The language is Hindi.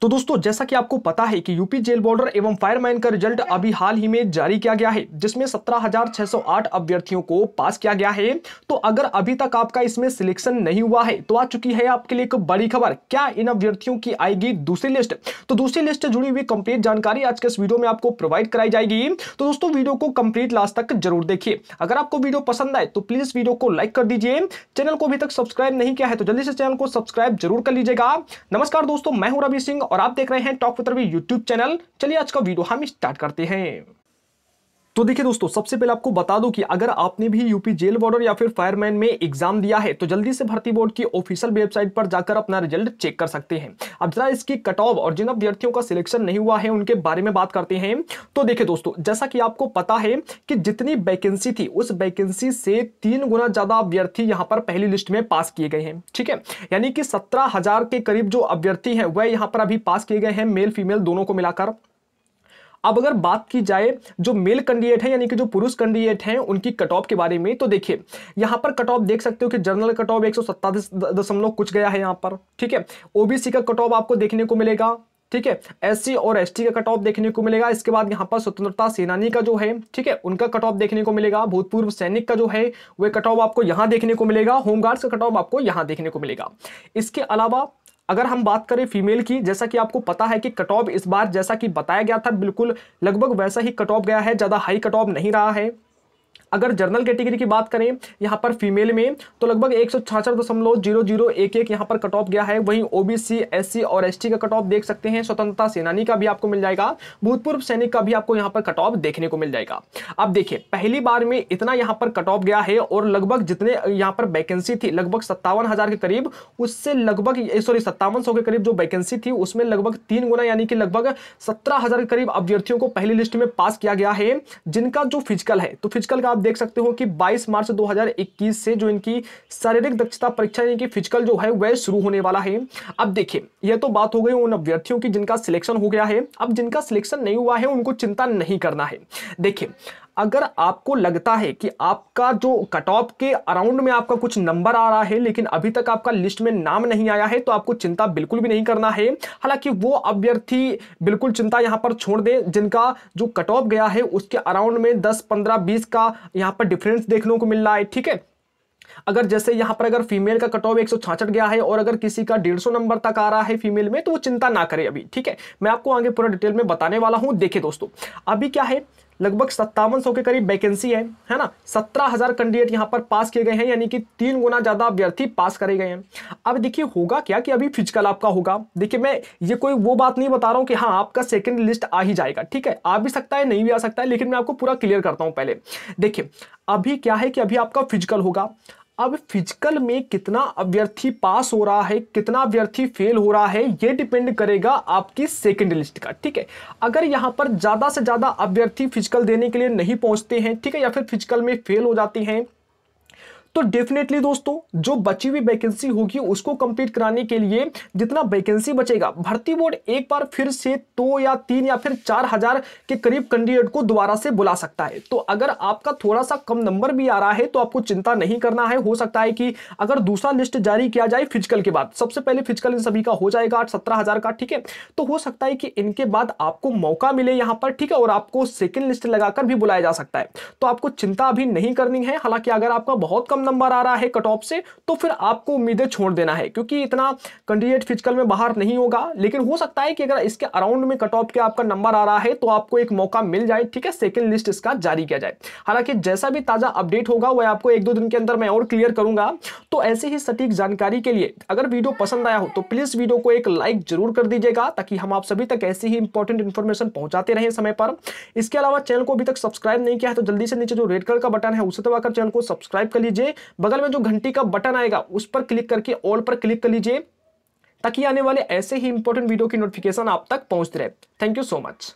तो दोस्तों जैसा कि आपको पता है कि यूपी जेल बॉर्डर एवं फायरमैन का रिजल्ट अभी हाल ही में जारी किया गया है जिसमें 17,608 अभ्यर्थियों को पास किया गया है तो अगर अभी तक आपका इसमें सिलेक्शन नहीं हुआ है तो आ चुकी है आपके लिए एक बड़ी खबर क्या इन अभ्यर्थियों की आएगी दूसरी लिस्ट तो दूसरी लिस्ट से जुड़ी हुई कंप्लीट जानकारी आज के इस वीडियो में आपको प्रोवाइड कराई जाएगी तो दोस्तों वीडियो को कंप्लीट लास्ट तक जरूर देखिए अगर आपको वीडियो पसंद आए तो प्लीज वीडियो को लाइक कर दीजिए चैनल को अभी तक सब्सक्राइब नहीं किया है तो जल्दी से चैनल को सब्सक्राइब जरूर कर लीजिएगा नमस्कार दोस्तों मैं हूं रवि सिंह और आप देख रहे हैं टॉक विद यूट्यूब चैनल चलिए आज का वीडियो हम स्टार्ट करते हैं तो देखिए दोस्तों सबसे पहले आपको बता दूं कि अगर आपने भी यूपी जेल वार्डर या फिर फायरमैन में एग्जाम दिया है तो जल्दी से भर्ती बोर्ड की ऑफिशियल वेबसाइट पर जाकर अपना रिजल्ट चेक कर सकते हैं अब जरा इसकी कट ऑफ और जिन अभ्यर्थियों का सिलेक्शन नहीं हुआ है उनके बारे में बात करते हैं तो देखिये दोस्तों जैसा कि आपको पता है कि जितनी वैकेंसी थी उस वैकेंसी से तीन गुना ज्यादा अभ्यर्थी यहाँ पर पहली लिस्ट में पास किए गए हैं ठीक है यानी कि सत्रह के करीब जो अभ्यर्थी है वह यहाँ पर अभी पास किए गए हैं मेल फीमेल दोनों को मिलाकर अब अगर बात की जाए जो मेल कैंडिडेट है यानी कि जो पुरुष कैंडिडेट हैं उनकी कट ऑफ के बारे में तो देखिए यहां पर कट ऑफ देख सकते हो कि जनरल कट ऑफ एक दशमलव कुछ गया है यहां पर ठीक है ओबीसी का कट ऑफ आपको देखने को मिलेगा ठीक है एससी और एसटी का कट ऑफ देखने को मिलेगा इसके बाद यहाँ पर स्वतंत्रता सेनानी का जो है ठीक है उनका कट ऑफ देखने को मिलेगा भूतपूर्व सैनिक का जो है वह कट ऑफ आपको यहाँ देखने को मिलेगा होमगार्ड्स का कट ऑफ आपको यहाँ देखने को मिलेगा इसके अलावा अगर हम बात करें फीमेल की जैसा कि आपको पता है कि कट ऑफ इस बार जैसा कि बताया गया था बिल्कुल लगभग वैसा ही कट ऑफ गया है ज़्यादा हाई कट ऑफ नहीं रहा है अगर जनरल कैटेगरी की बात करें यहाँ पर फीमेल में तो लगभग एक सौ छाछठ दशमलव जीरो जीरो एक एक यहाँ पर कट ऑफ गया है वहीं ओबीसी एससी और एसटी का कट ऑफ देख सकते हैं स्वतंत्रता सेनानी का भी आपको मिल जाएगा भूतपूर्व सैनिक का भी आपको यहाँ पर कट ऑफ देखने को मिल जाएगा अब देखिए पहली बार में इतना यहाँ पर कट ऑफ गया है और लगभग जितने यहाँ पर वैकेंसी थी लगभग सत्तावन हजार के करीब उससे लगभग सॉरी सत्तावन सौ के करीब जो वैकेंसी थी उसमें लगभग तीन गुना यानी कि लगभग सत्रह हजार के करीब अभ्यर्थियों को पहली लिस्ट में पास किया गया है जिनका जो फिजिकल है तो फिजिकल का आप देख सकते हो कि 22 मार्च 2021 से जो इनकी शारीरिक दक्षता परीक्षा यानी कि फिजिकल जो है वह शुरू होने वाला है अब देखिए यह तो बात हो गई उन अभ्यर्थियों की जिनका सिलेक्शन हो गया है अब जिनका सिलेक्शन नहीं हुआ है उनको चिंता नहीं करना है देखिए अगर आपको लगता है कि आपका जो कट ऑफ के अराउंड में आपका कुछ नंबर आ रहा है लेकिन अभी तक आपका लिस्ट में नाम नहीं आया है तो आपको चिंता बिल्कुल भी नहीं करना है हालांकि वो अभ्यर्थी बिल्कुल चिंता यहाँ पर छोड़ दें जिनका जो कट ऑफ गया है उसके अराउंड में दस पंद्रह बीस का यहाँ पर डिफरेंस देखने को मिल रहा है ठीक है अगर जैसे यहाँ पर अगर फीमेल का कट ऑफ एक गया है और अगर किसी का डेढ़ नंबर तक आ रहा है फीमेल में तो वो चिंता ना करे अभी ठीक है मैं आपको आगे पूरा डिटेल में बताने वाला हूँ देखिए दोस्तों अभी क्या है लगभग सत्तावन के करीब वैकेंसी है है ना सत्रह हजार कैंडिडेट यहाँ पर पास किए गए हैं यानी कि तीन गुना ज़्यादा अभ्यर्थी पास करे गए हैं अब देखिए होगा क्या कि अभी फिजिकल आपका होगा देखिए मैं ये कोई वो बात नहीं बता रहा हूँ कि हाँ आपका सेकेंड लिस्ट आ ही जाएगा ठीक है आ भी सकता है नहीं भी आ सकता है लेकिन मैं आपको पूरा क्लियर करता हूँ पहले देखिए अभी क्या है कि अभी आपका फिजिकल होगा अब फिजिकल में कितना अभ्यर्थी पास हो रहा है कितना अभ्यर्थी फेल हो रहा है ये डिपेंड करेगा आपकी सेकेंड लिस्ट का ठीक है अगर यहाँ पर ज़्यादा से ज़्यादा अभ्यर्थी फिजिकल देने के लिए नहीं पहुँचते हैं ठीक है या फिर फिजिकल में फेल हो जाती हैं तो डेफिनेटली दोस्तों जो बची हुई वैकेंसी होगी उसको कंप्लीट कराने के लिए जितना वैकेंसी बचेगा भर्ती बोर्ड एक बार फिर से दो तो या तीन या फिर चार हजार के करीब कैंडिडेट को दोबारा से बुला सकता है तो अगर आपका थोड़ा सा कम नंबर भी आ रहा है तो आपको चिंता नहीं करना है हो सकता है कि अगर दूसरा लिस्ट जारी किया जाए फिजिकल के बाद सबसे पहले फिजिकल इन सभी का हो जाएगा आठ सत्रह हजार का ठीक है तो हो सकता है कि इनके बाद आपको मौका मिले यहाँ पर ठीक है और आपको सेकेंड लिस्ट लगाकर भी बुलाया जा सकता है तो आपको चिंता अभी नहीं करनी है हालांकि अगर आपका बहुत कम नंबर आ रहा है कट ऑफ से तो फिर आपको उम्मीदें छोड़ देना है क्योंकि इतना कैंडिडेट फिजिकल में बाहर नहीं होगा लेकिन हो सकता है कि अगर इसके अराउंड में कट ऑफ के आपका नंबर आ रहा है तो आपको एक मौका मिल जाए ठीक है सेकेंड लिस्ट इसका जारी किया जाए हालांकि जैसा भी ताज़ा अपडेट होगा वह आपको एक दो दिन के अंदर मैं और क्लियर करूंगा तो ऐसे ही सटीक जानकारी के लिए अगर वीडियो पसंद आया हो तो प्लीज़ वीडियो को एक लाइक जरूर कर दीजिएगा ताकि हम आप सभी तक ऐसी ही इंपॉर्टेंट इन्फॉर्मेशन पहुंचाते रहे समय पर इसके अलावा चैनल को अभी तक सब्सक्राइब नहीं किया है तो जल्दी से नीचे जो रेड कलर का बटन है उसे दबाकर चैनल को सब्सक्राइब कर लीजिए बगल में जो घंटी का बटन आएगा उस पर क्लिक करके ऑल पर क्लिक कर लीजिए ताकि आने वाले ऐसे ही इंपॉर्टेंट वीडियो की नोटिफिकेशन आप तक पहुंचते रहे थैंक यू सो मच